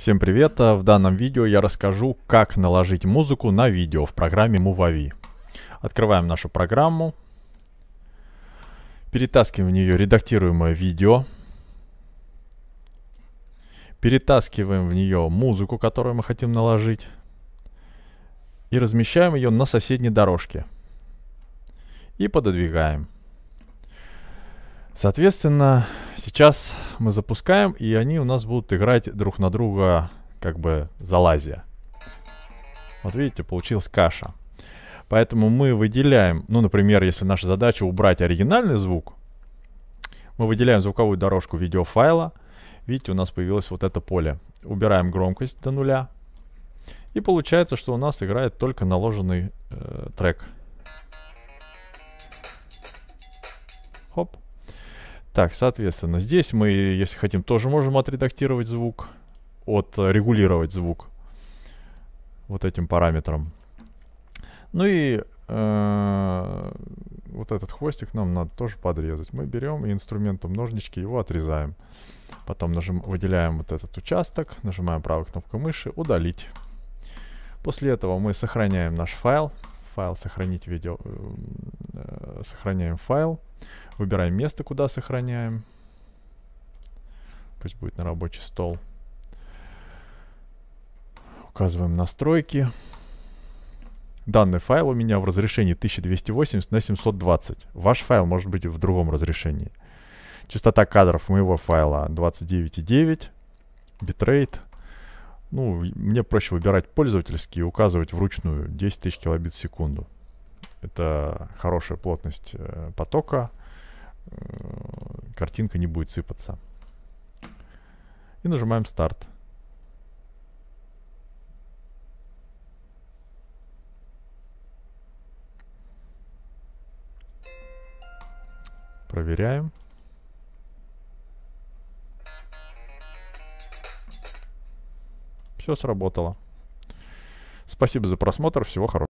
Всем привет! А в данном видео я расскажу, как наложить музыку на видео в программе Movavi. Открываем нашу программу. Перетаскиваем в нее редактируемое видео. Перетаскиваем в нее музыку, которую мы хотим наложить. И размещаем ее на соседней дорожке. И пододвигаем. Соответственно, сейчас мы запускаем, и они у нас будут играть друг на друга, как бы залазя. Вот видите, получилась каша. Поэтому мы выделяем, ну, например, если наша задача убрать оригинальный звук, мы выделяем звуковую дорожку видеофайла. Видите, у нас появилось вот это поле. Убираем громкость до нуля. И получается, что у нас играет только наложенный э, трек. Хоп. Так, соответственно, здесь мы, если хотим, тоже можем отредактировать звук, отрегулировать звук вот этим параметром. Ну и э, вот этот хвостик нам надо тоже подрезать. Мы берем инструментом ножнички его отрезаем. Потом нажим, выделяем вот этот участок, нажимаем правой кнопкой мыши «Удалить». После этого мы сохраняем наш файл. Файл «Сохранить видео». Э, э сохраняем файл. Выбираем место, куда сохраняем. Пусть будет на рабочий стол. Указываем настройки. Данный файл у меня в разрешении 1280 на 720. Ваш файл может быть в другом разрешении. Частота кадров моего файла 29,9. Битрейт. Ну, мне проще выбирать пользовательский и указывать вручную 10 тысяч килобит в секунду. Это хорошая плотность э, потока. Э, картинка не будет сыпаться. И нажимаем старт. Проверяем. Все сработало. Спасибо за просмотр. Всего хорошего.